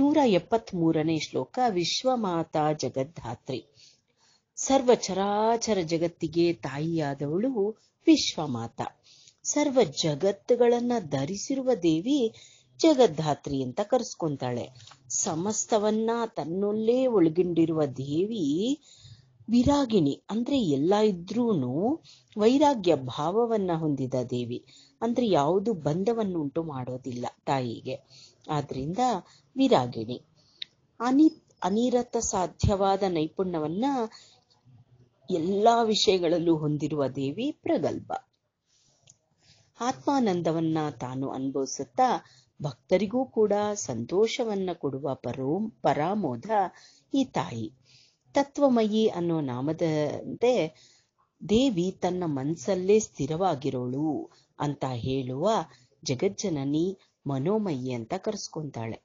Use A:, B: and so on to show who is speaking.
A: ನೂರ ಮೂರನೇ ಶ್ಲೋಕ ವಿಶ್ವಮಾತಾ ಜಗದ್ಧಾತ್ರಿ ಸರ್ವ ಚರಾಚರ ಜಗತ್ತಿಗೆ ತಾಯಿಯಾದವಳು ವಿಶ್ವಮಾತ ಸರ್ವ ಜಗತ್ತುಗಳನ್ನ ಧರಿಸಿರುವ ದೇವಿ ಜಗದ್ಧಾತ್ರಿ ಅಂತ ಕರ್ಸ್ಕೊಂತಾಳೆ ಸಮಸ್ತವನ್ನ ತನ್ನಲ್ಲೇ ಒಳಗೊಂಡಿರುವ ದೇವಿ ವಿರಾಗಿಣಿ ಅಂದ್ರೆ ಎಲ್ಲ ಇದ್ರೂನು ವೈರಾಗ್ಯ ಭಾವವನ್ನ ಹೊಂದಿದ ದೇವಿ ಅಂದ್ರೆ ಯಾವುದು ಬಂಧವನ್ನು ಉಂಟು ಮಾಡೋದಿಲ್ಲ ತಾಯಿಗೆ ಆದ್ರಿಂದ ವಿರಾಗಿಣಿ ಅನಿ ಅನಿರತ ಸಾಧ್ಯವಾದ ನೈಪುಣ್ಯವನ್ನ ಎಲ್ಲಾ ವಿಷಯಗಳಲ್ಲೂ ಹೊಂದಿರುವ ದೇವಿ ಪ್ರಗಲ್ಭ ಆತ್ಮಾನಂದವನ್ನ ತಾನು ಅನುಭವಿಸುತ್ತಾ ಭಕ್ತರಿಗೂ ಕೂಡ ಸಂತೋಷವನ್ನ ಕೊಡುವ ಪರೋ ಪರಾಮೋದ ಈ ತಾಯಿ ತತ್ವಮಯಿ ಅನ್ನೋ ನಾಮದಂತೆ ದೇವಿ ತನ್ನ ಮನಸಲ್ಲೇ ಸ್ಥಿರವಾಗಿರೋಳು ಅಂತ ಹೇಳುವ ಜಗಜ್ಜನನಿ ಮನೋಮಯಿ ಅಂತ ಕರ್ಸ್ಕೊಂತಾಳೆ